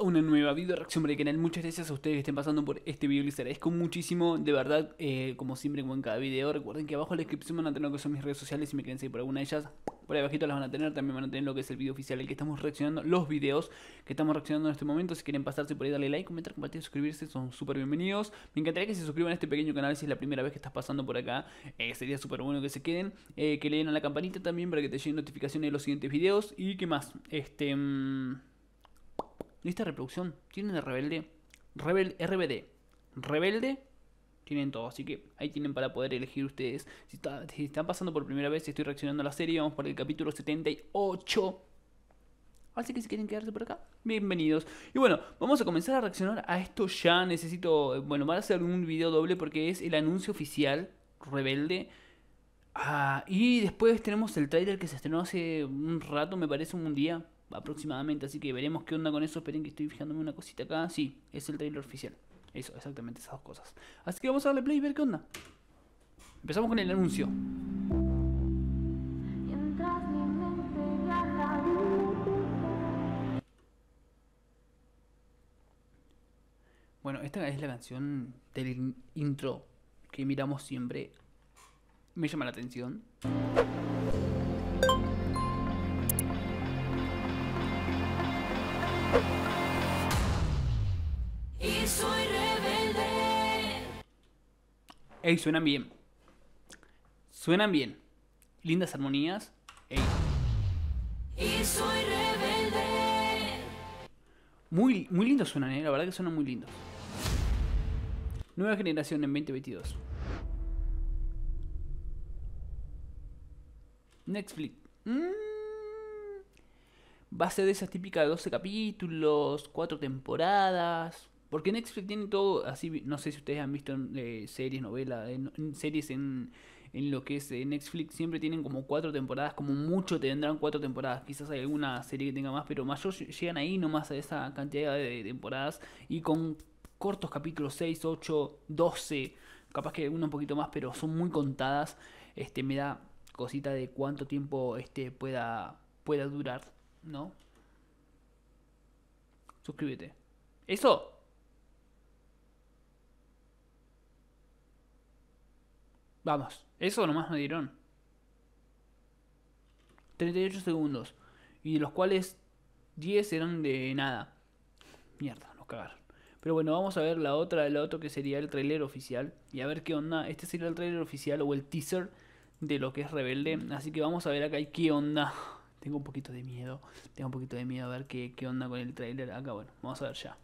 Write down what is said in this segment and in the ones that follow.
una nueva video reacción para el canal. Muchas gracias a ustedes que estén pasando por este video. Les agradezco muchísimo. De verdad, eh, como siempre, como en cada video. Recuerden que abajo en la descripción van a tener lo que son mis redes sociales. Si me quieren seguir por alguna de ellas, por ahí abajito las van a tener. También van a tener lo que es el video oficial, el que estamos reaccionando. Los videos que estamos reaccionando en este momento. Si quieren pasarse por ahí, darle like, comentar, compartir, suscribirse. Son súper bienvenidos. Me encantaría que se suscriban a este pequeño canal si es la primera vez que estás pasando por acá. Eh, sería súper bueno que se queden. Eh, que le den a la campanita también para que te lleguen notificaciones de los siguientes videos. Y qué más. Este... Mm, Lista reproducción. Tienen de rebelde. Rebel RBD. Rebelde. Tienen todo, así que ahí tienen para poder elegir ustedes. Si, están pasando por primera vez, si estoy reaccionando a la serie, vamos por el capítulo 78. Así que si quieren quedarse por acá, bienvenidos. Y bueno, vamos a comenzar a reaccionar a esto ya. Necesito, bueno, van a hacer un video doble porque es el anuncio oficial, rebelde. Ah, y después tenemos el trailer que se estrenó hace un rato, me parece un día aproximadamente. Así que veremos qué onda con eso. Esperen que estoy fijándome una cosita acá. Sí, es el trailer oficial. Eso, exactamente esas dos cosas. Así que vamos a darle play y ver qué onda. Empezamos con el anuncio. Bueno, esta es la canción del intro que miramos siempre. Me llama la atención. Ey, suenan bien. Suenan bien. Lindas armonías. Ey. Y soy rebelde. Muy, muy lindos suenan, ¿eh? la verdad que suenan muy lindos. Nueva generación en 2022. Netflix. Mm. Va a ser de esas típicas de 12 capítulos, 4 temporadas. Porque Netflix tiene todo así, no sé si ustedes han visto eh, series, novelas, eh, series en, lo que es eh, Netflix, siempre tienen como cuatro temporadas, como mucho tendrán cuatro temporadas, quizás hay alguna serie que tenga más, pero mayor llegan ahí nomás a esa cantidad de temporadas y con cortos capítulos 6, 8, 12, capaz que uno un poquito más, pero son muy contadas, este me da cosita de cuánto tiempo este pueda, pueda durar, ¿no? Suscríbete. Eso Vamos, eso nomás me dieron. 38 segundos. Y de los cuales 10 eran de nada. Mierda, nos cagaron. Pero bueno, vamos a ver la otra, la otra que sería el trailer oficial. Y a ver qué onda. Este sería el trailer oficial o el teaser de lo que es Rebelde. Así que vamos a ver acá qué onda. Tengo un poquito de miedo. Tengo un poquito de miedo a ver qué, qué onda con el trailer. Acá, bueno, vamos a ver ya.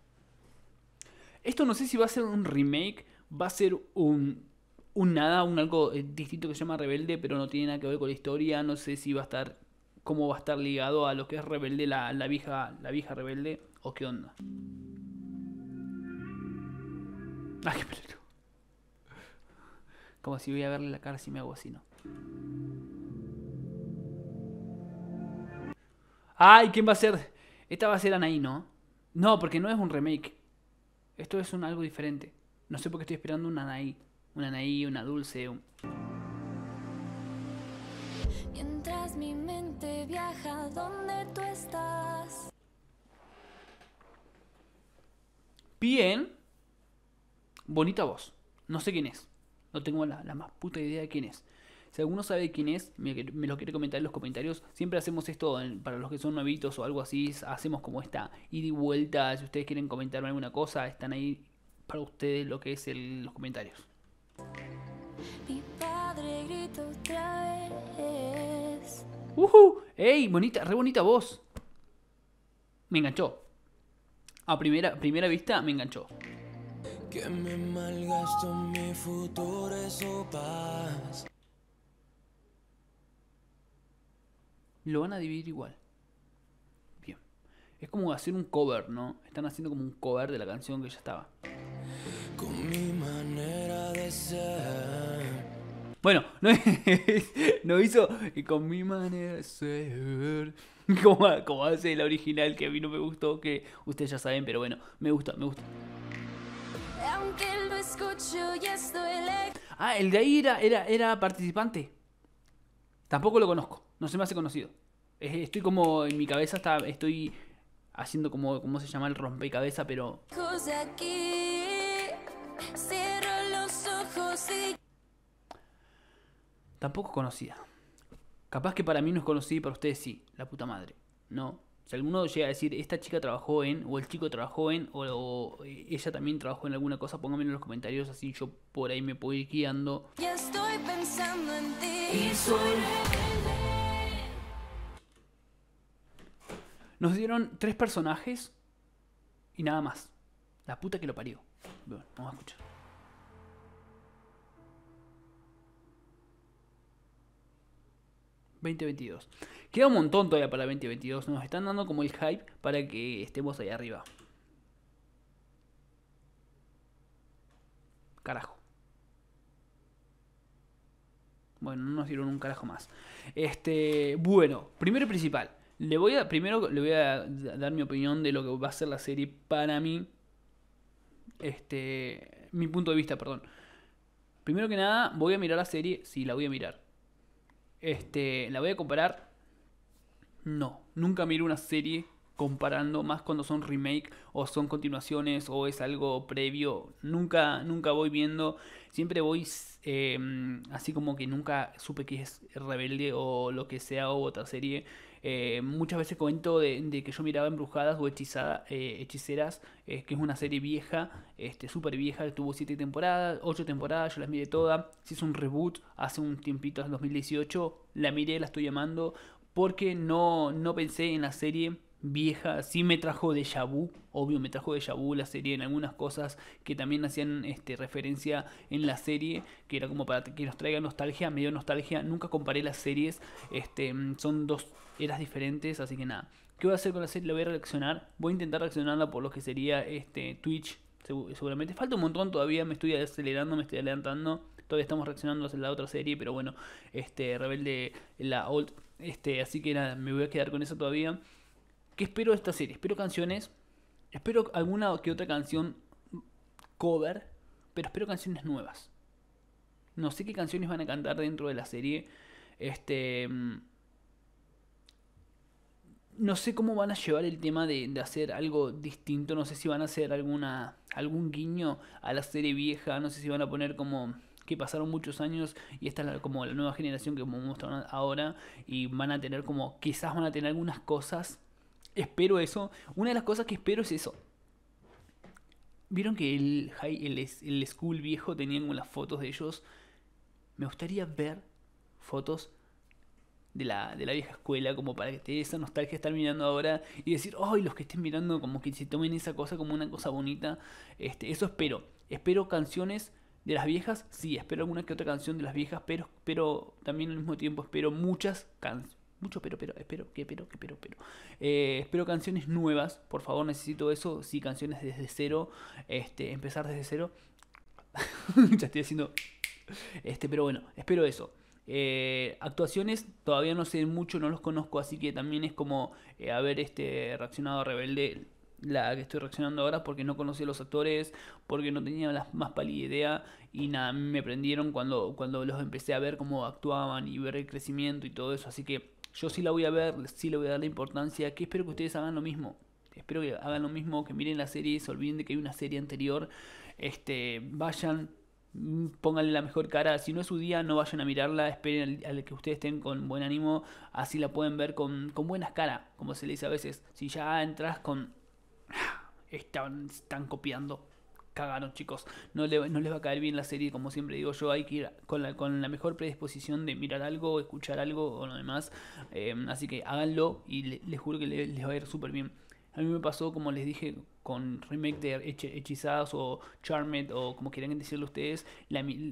Esto no sé si va a ser un remake. Va a ser un un nada, un algo eh, distinto que se llama Rebelde, pero no tiene nada que ver con la historia. No sé si va a estar, cómo va a estar ligado a lo que es Rebelde, la, vieja, la vieja Rebelde, o qué onda. Ay, qué peligro. Como si voy a verle la cara si me hago así, ¿no? Ay, ¿quién va a ser? Esta va a ser Anaí, ¿no? No, porque no es un remake. Esto es un algo diferente. No sé por qué estoy esperando un Anaí una naí, una Dulce. Mientras mi mente viaja donde tú estás. Bien. Bonita voz. No sé quién es. No tengo la, más puta idea de quién es. Si alguno sabe quién es, me, lo quiere comentar en los comentarios. Siempre hacemos esto para los que son nuevitos o algo así. Hacemos como esta ida y vuelta. Si ustedes quieren comentarme alguna cosa, están ahí para ustedes lo que es el, los comentarios hey ¡Ey! Bonita, re bonita voz. Me enganchó. A primera, primera vista me enganchó. Que me malgasto mi futuro Lo van a dividir igual. Bien. Es como hacer un cover, ¿no? Están haciendo como un cover de la canción que ya estaba. Con mi manera de ser. Bueno, no, no hizo con mi manera de ser. Como, hace el original que a mí no me gustó, que ustedes ya saben, pero bueno, me gusta, me gusta. ah, el de ahí era, era, participante. Tampoco lo conozco, no se me hace conocido. Estoy como en mi cabeza, está, estoy haciendo como, ¿cómo se llama? El rompecabezas, pero... cierro los ojos tampoco conocida. Capaz que para mí no es conocida y para ustedes sí, la puta madre. No. Si alguno llega a decir, esta chica trabajó en, o el chico trabajó en, o, eh, ella también trabajó en alguna cosa, pónganmelo en los comentarios, así yo por ahí me puedo ir guiando. Ya estoy pensando en ti. Nos dieron tres personajes y nada más. La puta que lo parió. Bueno, vamos a escuchar. 2022. Queda un montón todavía para 2022. Nos están dando como el hype para que estemos ahí arriba. Carajo. Bueno, no nos dieron un carajo más. Este, bueno, primero y principal. Le voy a, primero le voy a dar mi opinión de lo que va a ser la serie para mí. Este, mi punto de vista, perdón. Primero que nada, voy a mirar la serie, si la voy a mirar. Este, ¿La voy a comparar? No, nunca miro una serie comparando, más cuando son remake o son continuaciones o es algo previo. Nunca, nunca voy viendo, siempre voy eh, así como que nunca supe que es Rebelde o lo que sea o otra serie. Eh, muchas veces comento de, que yo miraba Embrujadas o hechizadas eh, Hechiceras, eh, que es una serie vieja, este, súper vieja, tuvo 7 temporadas, 8 temporadas, yo las miré todas. si es un reboot hace un tiempito, en 2018. La miré, la estoy llamando, porque no, no pensé en la serie vieja, sí me trajo de vu, obvio me trajo de vu la serie en algunas cosas que también hacían este, referencia en la serie, que era como para que nos traiga nostalgia, medio nostalgia, nunca comparé las series, este, son dos eras diferentes, así que nada, ¿qué voy a hacer con la serie? La voy a reaccionar, voy a intentar reaccionarla por lo que sería este, Twitch, seguramente, falta un montón todavía, me estoy acelerando, me estoy adelantando, todavía estamos reaccionando a la otra serie, pero bueno, este, Rebelde, la Old, este, así que nada, me voy a quedar con eso todavía. ¿Qué espero de esta serie? Espero canciones, espero alguna que otra canción cover, pero espero canciones nuevas. No sé qué canciones van a cantar dentro de la serie. Este. Mm, no sé cómo van a llevar el tema de, hacer algo distinto. No sé si van a hacer alguna, algún guiño a la serie vieja. No sé si van a poner como que pasaron muchos años y esta es como la nueva generación que mostraron ahora. Y van a tener como, quizás van a tener algunas cosas espero eso. Una de las cosas que espero es eso. ¿Vieron que el, el, el school viejo tenía unas fotos de ellos? Me gustaría ver fotos de la, de la vieja escuela, como para que te dé esa nostalgia estar mirando ahora y decir, ¡ay! los que estén mirando, como que se tomen esa cosa como una cosa bonita. Este, eso espero. Espero canciones de las viejas, sí, espero alguna que otra canción de las viejas, pero, pero también al mismo tiempo espero muchas canciones mucho pero, pero, espero, que pero, que pero, pero. Eh, espero canciones nuevas, por favor, necesito eso. Sí, canciones desde cero, este, empezar desde cero. ya estoy haciendo... Este, pero bueno, espero eso. Eh, actuaciones todavía no sé mucho, no los conozco, así que también es como eh, haber este, reaccionado a Rebelde, la que estoy reaccionando ahora, porque no conocía a los actores, porque no tenía la más pálida idea y nada, me prendieron cuando, cuando los empecé a ver cómo actuaban y ver el crecimiento y todo eso, así que yo sí la voy a ver, sí le voy a dar la importancia, que espero que ustedes hagan lo mismo. Espero que hagan lo mismo, que miren la serie, se olviden de que hay una serie anterior. Este, vayan, pónganle la mejor cara. Si no es su día, no vayan a mirarla. Esperen al, que ustedes estén con buen ánimo. Así la pueden ver con, con buenas caras, como se le dice a veces. Si ya entras con... Están, están copiando cagaron, chicos. No, le, no les va a caer bien la serie, como siempre digo yo. Hay que ir con la, con la mejor predisposición de mirar algo, escuchar algo o lo demás. Eh, así que háganlo y les juro que les va a ir súper bien. A mí me pasó, como les dije, con remake de hechizados o Charmed o como quieran decirlo ustedes,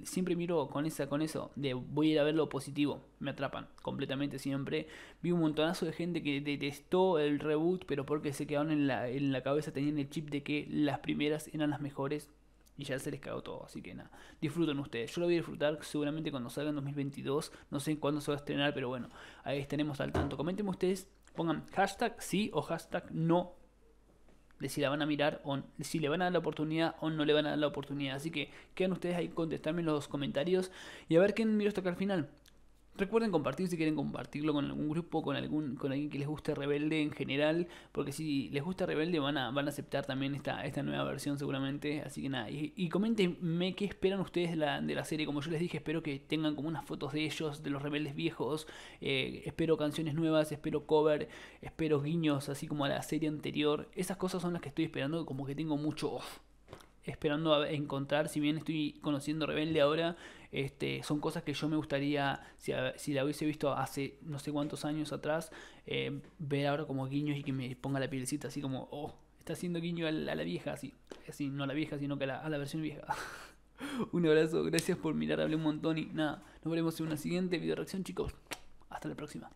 siempre miro con esa, con eso, de voy a ir a ver lo positivo, me atrapan completamente siempre. Vi un montonazo de gente que detestó el reboot, pero porque se quedaron en la, en la cabeza, tenían el chip de que las primeras eran las mejores y ya se les cagó todo, así que nada, disfruten ustedes. Yo lo voy a disfrutar seguramente cuando salga en 2022, no sé cuándo se va a estrenar, pero bueno, ahí estaremos al tanto. Comentenme ustedes pongan hashtag sí o hashtag no de si la van a mirar o si le van a dar la oportunidad o no le van a dar la oportunidad. Así que quedan ustedes ahí, contestarme en los comentarios y a ver quién miro hasta acá al final. Recuerden compartir si quieren compartirlo con algún grupo, con algún con alguien que les guste Rebelde en general, porque si les gusta Rebelde van a, van a aceptar también esta, esta nueva versión seguramente. Así que nada, y, y coméntenme qué esperan ustedes de la, de la, serie. Como yo les dije, espero que tengan como unas fotos de ellos, de los rebeldes viejos. Eh, espero canciones nuevas, espero cover, espero guiños, así como a la serie anterior. Esas cosas son las que estoy esperando, como que tengo mucho Esperando encontrar, si bien estoy conociendo Rebelde ahora, este, son cosas que yo me gustaría, si, la hubiese visto hace no sé cuántos años atrás, eh, ver ahora como guiños y que me ponga la pielcita así como, oh, está haciendo guiño a la, vieja, así, así, no a la vieja, sino que a la, versión vieja. un abrazo, gracias por mirar, hablé un montón y nada, nos veremos en una siguiente video reacción chicos. Hasta la próxima.